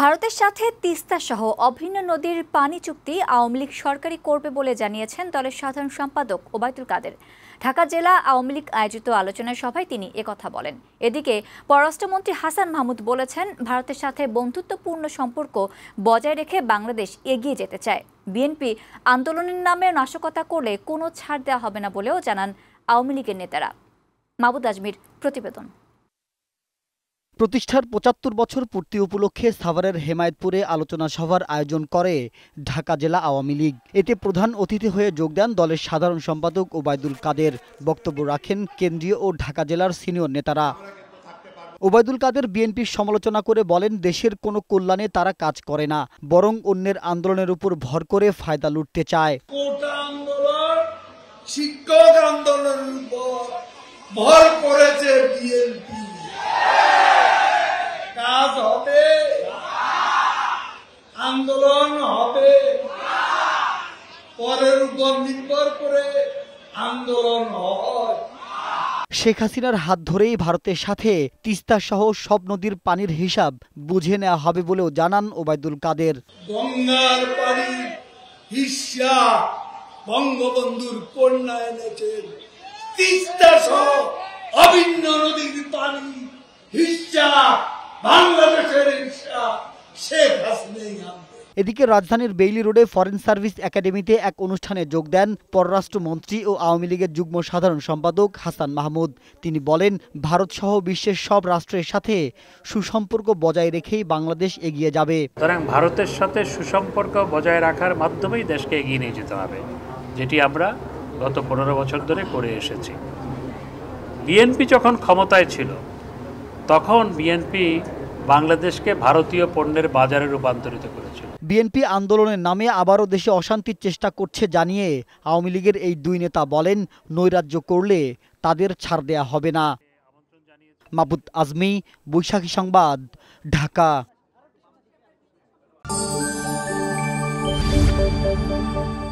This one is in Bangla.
ভারতের সাথে তিস্তা সহ অভিন্ন নদীর পানি চুক্তি আওয়ামী লীগ সরকারি করবে বলে জানিয়েছেন দলের সাধারণ সম্পাদক ওবায়দুল কাদের ঢাকা জেলা আওয়ামী লীগ আয়োজিত আলোচনা সভায় তিনি একথা বলেন এদিকে পররাষ্ট্রমন্ত্রী হাসান মাহমুদ বলেছেন ভারতের সাথে বন্ধুত্বপূর্ণ সম্পর্ক বজায় রেখে বাংলাদেশ এগিয়ে যেতে চায় বিএনপি আন্দোলনের নামে নাশকতা করলে কোনো ছাড় দেওয়া হবে না বলেও জানান আওয়ামী লীগের নেতারা মাহবুদ আজমির প্রতিবেদন প্রতিষ্ঠার পঁচাত্তর বছর পূর্তি উপলক্ষে সাভারের হেমায়তপুরে আলোচনা সভার আয়োজন করে ঢাকা জেলা আওয়ামী লীগ এতে প্রধান অতিথি হয়ে যোগ দেন দলের সাধারণ সম্পাদক ওবায়দুল কাদের বক্তব্য রাখেন কেন্দ্রীয় ও ঢাকা জেলার সিনিয়র নেতারা ওবায়দুল কাদের বিএনপির সমালোচনা করে বলেন দেশের কোনো কল্যাণে তারা কাজ করে না বরং অন্যের আন্দোলনের উপর ভর করে ফায়দা লুটতে চায় শিক্ষক আন্দোলনের উপর ভর করেছে বিএনপি আন্দোলন হবে পরের উপর নির্ভর করে আন্দোলন হয় শেখ হাসিনার হাত ধরেই ভারতের সাথে তিস্তা সহ সব নদীর পানির হিসাব বুঝে নেওয়া হবে বলেও জানান ওবায়দুল কাদের গঙ্গার পানি হিসা বঙ্গবন্ধুর কন্যা এনেছেন তিস্তা সহ অভিন্ন নদীর পানি হিসা বাংলাদেশের হিসা শেখ হাসিনাই এদিকে রাজধানীর বেইলি রোডে ফরেন সার্ভিস একাডেমিতে এক অনুষ্ঠানে যোগ দেন পররাষ্ট্রমন্ত্রী ও আওয়ামী লীগের যুগ্ম সাধারণ সম্পাদক হাসান মাহমুদ তিনি বলেন ভারতসহ বিশ্বের সব রাষ্ট্রের সাথে সুসম্পর্ক বজায় রেখেই বাংলাদেশ এগিয়ে যাবে ভারতের সাথে সুসম্পর্ক বজায় রাখার মাধ্যমেই দেশকে এগিয়ে নিয়ে যেতে হবে যেটি আমরা গত পনেরো বছর ধরে করে এসেছি বিএনপি যখন ক্ষমতায় ছিল তখন বিএনপি বাংলাদেশকে ভারতীয় পণ্যের বাজারে রূপান্তরিত করেছিল বিএনপি আন্দোলনের নামে আবারও দেশে অশান্তির চেষ্টা করছে জানিয়ে আওয়ামী লীগের এই দুই নেতা বলেন নৈরাজ্য করলে তাদের ছাড় দেয়া হবে না মাবুদ আজমি বৈশাখী সংবাদ ঢাকা Thank you.